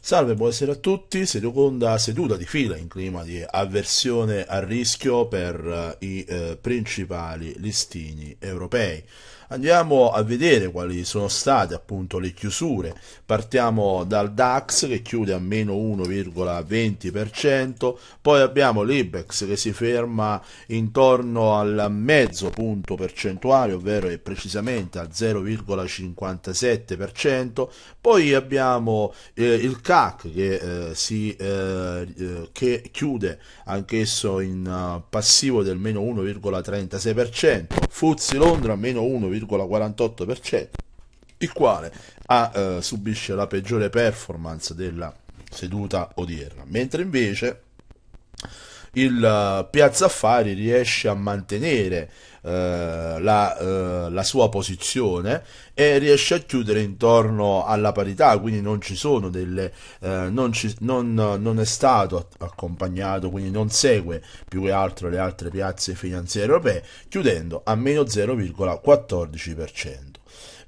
Salve, buonasera a tutti. Seconda seduta di fila in clima di avversione a rischio per eh, i eh, principali listini europei. Andiamo a vedere quali sono state appunto le chiusure. Partiamo dal DAX che chiude a meno 1,20%, poi abbiamo l'IBEX che si ferma intorno al mezzo punto percentuale, ovvero è precisamente al 0,57%, poi abbiamo eh, il CAC che, eh, si, eh, eh, che chiude anch'esso in uh, passivo del meno 1,36%, Fuzzi Londra meno 1,48%, il quale ha, eh, subisce la peggiore performance della seduta odierna, mentre invece il eh, Piazza Affari riesce a mantenere eh, la, eh, la, sua posizione e riesce a chiudere intorno alla parità, quindi non ci sono delle eh, non, ci, non, non, è stato accompagnato, quindi non segue più che altro le altre piazze finanziarie europee, chiudendo a meno 0,14%.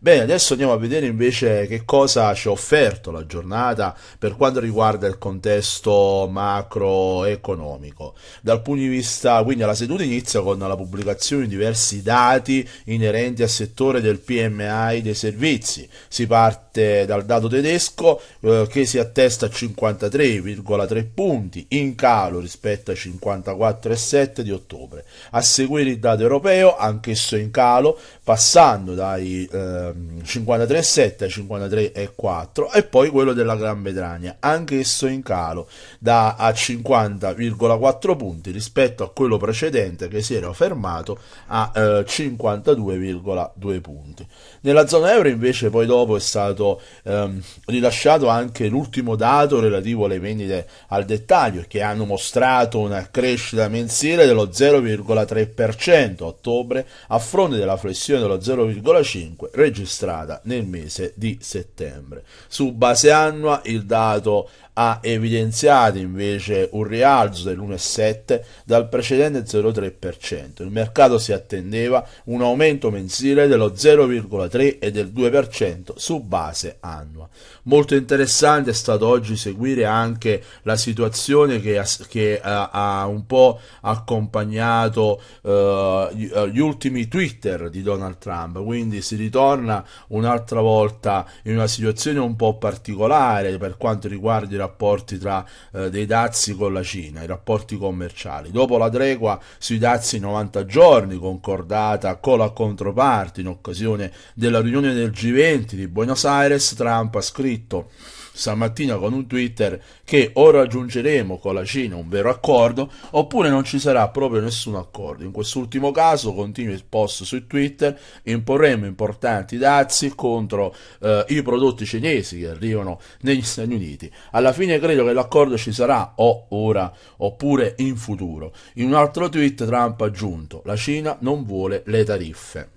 Bene, adesso andiamo a vedere invece che cosa ci ha offerto la giornata per quanto riguarda il contesto macroeconomico. Dal punto di vista, quindi la seduta inizia con la pubblicazione di diversi dati inerenti al settore del PMI dei servizi. Si parte dal dato tedesco eh, che si attesta a 53,3 punti, in calo rispetto ai 54,7 di ottobre. A seguire il dato europeo, anchesso in calo, passando dai eh, 53,7 53,4 e poi quello della Gran Bretagna, anch'esso in calo da a 50,4 punti rispetto a quello precedente che si era fermato a eh, 52,2 punti. Nella zona euro invece poi dopo è stato ehm, rilasciato anche l'ultimo dato relativo alle vendite al dettaglio che hanno mostrato una crescita mensile dello 0,3% a ottobre a fronte della flessione dello 0,5% registrata nel mese di settembre. Su base annua il dato ha evidenziato invece un rialzo dell'1,7 dal precedente 0,3%. Il mercato si attendeva un aumento mensile dello 0,3 e del 2% su base annua. Molto interessante è stato oggi seguire anche la situazione che, che ha, un po' accompagnato eh, eh, gli ultimi Twitter di Donald Trump, quindi si ritorna un'altra volta in una situazione un po' particolare per quanto riguarda i rapporti tra, eh, dei dazi con la Cina, i rapporti commerciali. Dopo la tregua sui dazi 90 giorni concordata con la controparte in occasione della riunione del G20 di Buenos Aires, Trump ha scritto stamattina con un Twitter che o raggiungeremo con la Cina un vero accordo oppure non ci sarà proprio nessun accordo. In quest'ultimo caso, continua il post su Twitter, imporremo importanti dazi contro eh, i prodotti cinesi che arrivano negli Stati Uniti. Alla fine credo che l'accordo ci sarà o ora oppure in futuro. In un altro tweet Trump ha aggiunto la Cina non vuole le tariffe.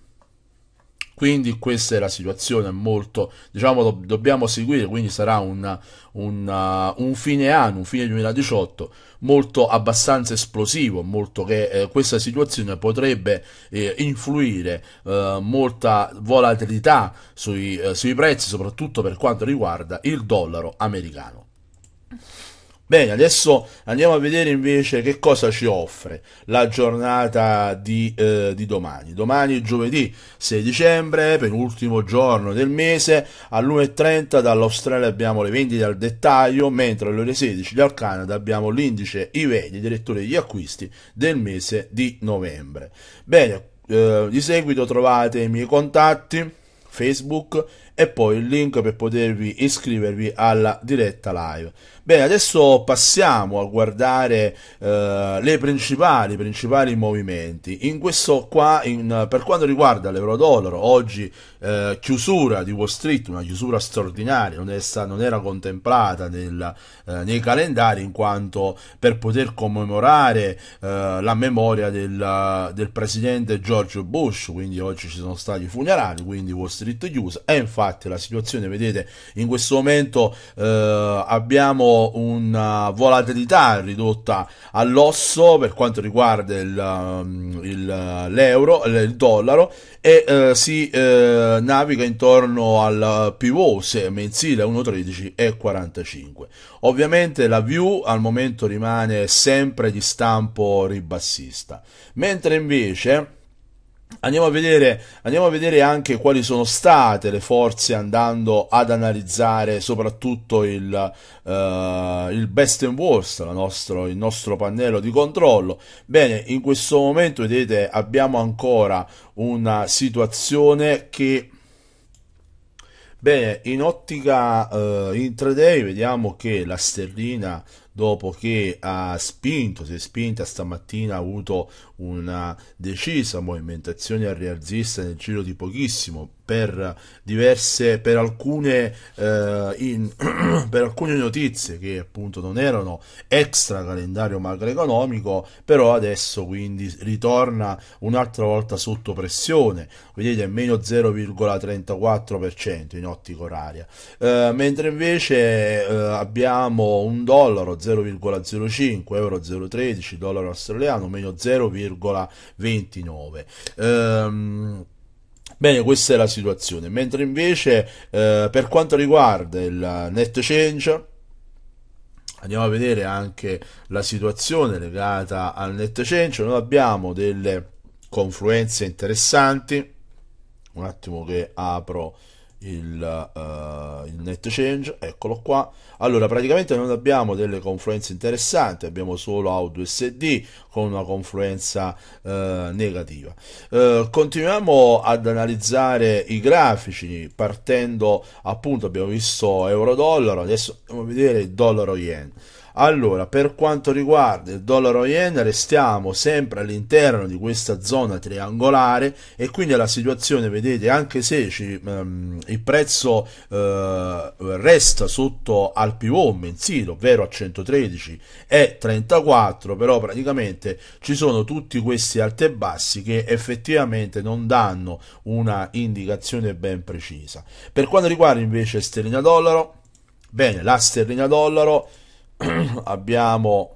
Quindi questa è la situazione molto, diciamo, do, dobbiamo seguire, quindi sarà una, una, uh, un fine anno, un fine 2018 molto abbastanza esplosivo, molto che eh, questa situazione potrebbe eh, influire eh, molta volatilità sui, eh, sui prezzi, soprattutto per quanto riguarda il dollaro americano. Bene, adesso andiamo a vedere invece che cosa ci offre la giornata di, eh, di domani. Domani giovedì 6 dicembre, penultimo giorno del mese, alle 1.30 dall'Australia abbiamo le vendite al dettaglio, mentre alle ore 16 dal Canada abbiamo l'indice IVEDI, direttore degli acquisti del mese di novembre. Bene, eh, di seguito trovate i miei contatti, Facebook e poi il link per potervi iscrivervi alla diretta live. Bene, adesso passiamo a guardare eh, le principali, principali movimenti. In questo qua, in, per quanto riguarda l'euro-dollaro, oggi eh, chiusura di Wall Street, una chiusura straordinaria, non, è, non era contemplata nel, eh, nei calendari in quanto per poter commemorare eh, la memoria del, del presidente George Bush, quindi oggi ci sono stati i funerali, quindi Wall Street chiusa e infatti infatti la situazione, vedete, in questo momento eh, abbiamo una volatilità ridotta all'osso per quanto riguarda il, um, il, l'euro, il dollaro e eh, si eh, naviga intorno al pivot mensile 1.13 e 45. Ovviamente la view al momento rimane sempre di stampo ribassista, mentre invece Andiamo a, vedere, andiamo a, vedere, anche quali sono state le forze andando ad analizzare soprattutto il, uh, il best and worst, nostro, il nostro pannello di controllo. Bene, in questo momento vedete abbiamo ancora una situazione che... Bene, in ottica uh, eh, intraday vediamo che la sterlina dopo che ha spinto, si è spinta stamattina, ha avuto una decisa movimentazione al rialzista nel giro di pochissimo per diverse per alcune, eh, in, per alcune notizie che appunto non erano extra calendario macroeconomico però adesso quindi ritorna un'altra volta sotto pressione vedete meno 0,34% in ottica oraria eh, mentre invece eh, abbiamo un dollaro 0,05 euro 0,13 dollaro australiano meno 0,1 0,29. Ehm, Bene, questa è la situazione. Mentre invece eh, per quanto riguarda il net change, andiamo a vedere anche la situazione legata al net change. Noi abbiamo delle confluenze interessanti. Un attimo che apro il, uh, il net change eccolo qua allora praticamente non abbiamo delle confluenze interessanti abbiamo solo audio sd con una confluenza uh, negativa uh, continuiamo ad analizzare i grafici partendo appunto abbiamo visto euro dollaro adesso andiamo a vedere dollaro yen allora, per quanto riguarda il dollaro yen, restiamo sempre all'interno di questa zona triangolare e quindi la situazione, vedete, anche se ci, um, il prezzo uh, resta sotto al pivot mensile, ovvero a 113 e 34, però praticamente ci sono tutti questi alti e bassi che effettivamente non danno una indicazione ben precisa. Per quanto riguarda invece sterlina dollaro, bene, la sterlina dollaro abbiamo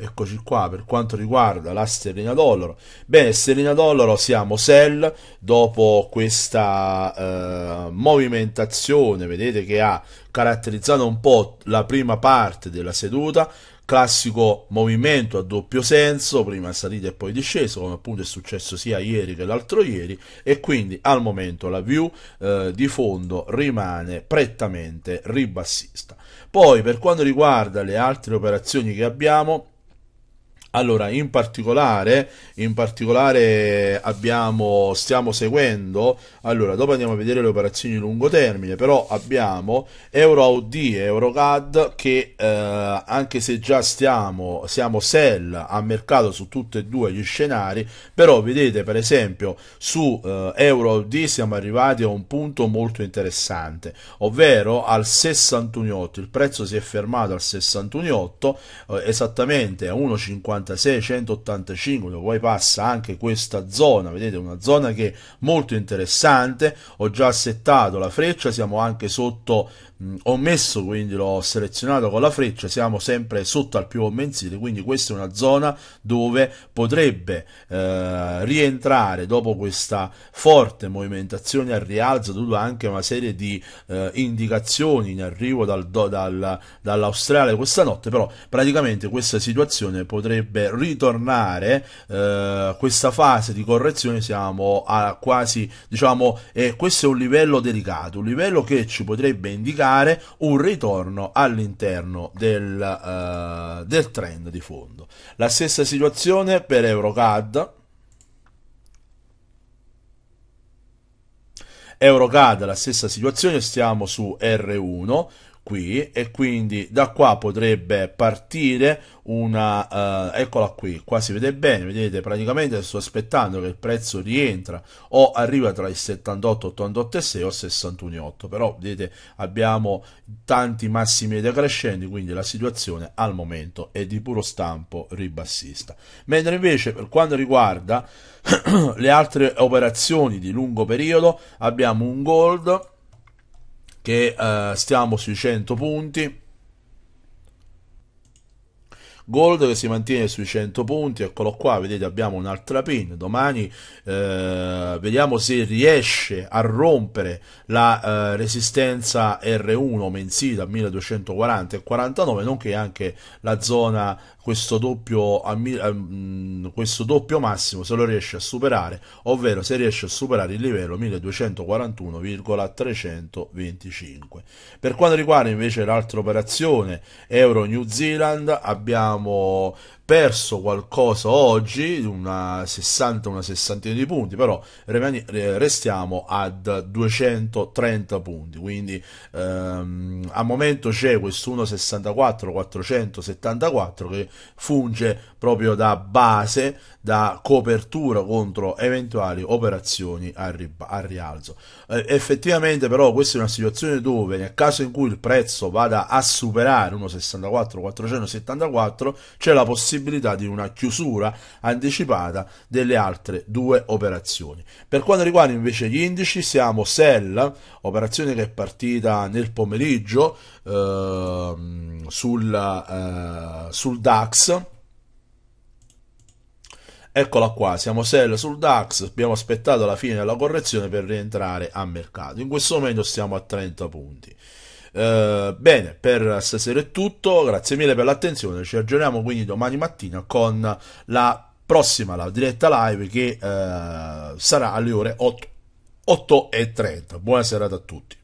eccoci qua per quanto riguarda la sterlina dollaro bene sterlina dollaro siamo sell dopo questa eh, movimentazione vedete che ha caratterizzato un po' la prima parte della seduta classico movimento a doppio senso, prima salita e poi discesa, come appunto è successo sia ieri che l'altro ieri, e quindi al momento la view eh, di fondo rimane prettamente ribassista. Poi per quanto riguarda le altre operazioni che abbiamo, allora, in particolare, in particolare abbiamo, stiamo seguendo, allora dopo andiamo a vedere le operazioni a lungo termine, però abbiamo EuroAUD e EuroCAD che eh, anche se già stiamo, siamo sell a mercato su tutti e due gli scenari, però vedete per esempio su eh, EuroAUD siamo arrivati a un punto molto interessante, ovvero al 61,8, il prezzo si è fermato al 61,8, eh, esattamente a 1,50 186 185 dove poi passa anche questa zona vedete una zona che è molto interessante ho già settato la freccia siamo anche sotto mh, ho messo quindi l'ho selezionato con la freccia siamo sempre sotto al più mensile quindi questa è una zona dove potrebbe eh, rientrare dopo questa forte movimentazione al rialzo dovuto anche a una serie di eh, indicazioni in arrivo dal, dal, dall'Australia questa notte però praticamente questa situazione potrebbe dovrebbe ritornare eh, questa fase di correzione siamo a quasi diciamo eh, questo è un livello delicato un livello che ci potrebbe indicare un ritorno all'interno del, eh, del trend di fondo la stessa situazione per EuroCAD EuroCAD la stessa situazione, stiamo su R1, qui e quindi da qua potrebbe partire una eh, eccola qui qua si vede bene vedete praticamente sto aspettando che il prezzo rientra o arriva tra il 78 88 e 6 o 61 8 però vedete abbiamo tanti massimi decrescenti quindi la situazione al momento è di puro stampo ribassista mentre invece per quanto riguarda le altre operazioni di lungo periodo abbiamo un gold che eh, stiamo sui 100 punti Gold che si mantiene sui 100 punti, eccolo qua, vedete abbiamo un'altra pin, domani eh, vediamo se riesce a rompere la eh, resistenza R1 mensile a 1240 e 49, nonché anche la zona questo doppio, eh, mm, questo doppio, massimo se lo riesce a superare, ovvero se riesce a superare il livello 1241,325. Per quanto riguarda invece l'altra operazione Euro New Zealand abbiamo abbiamo perso qualcosa oggi, una 60, una sessantina di punti, però restiamo ad 230 punti, quindi ehm, al momento c'è questo 1,64 474 che funge proprio da base, da copertura contro eventuali operazioni al, rib- al rialzo. Eh, effettivamente però questa è una situazione dove nel caso in cui il prezzo vada a superare 1,64 474 altro c'è la possibilità di una chiusura anticipata delle altre due operazioni. Per quanto riguarda invece gli indici siamo sell, operazione che è partita nel pomeriggio eh, sul, eh, sul DAX. Eccola qua, siamo sell sul DAX, abbiamo aspettato la fine della correzione per rientrare a mercato. In questo momento siamo a 30 punti. Eh, bene, per stasera è tutto, grazie mille per l'attenzione, ci aggiorniamo quindi domani mattina con la prossima la diretta live che eh, sarà alle ore 8, 8.30. Buona serata a tutti.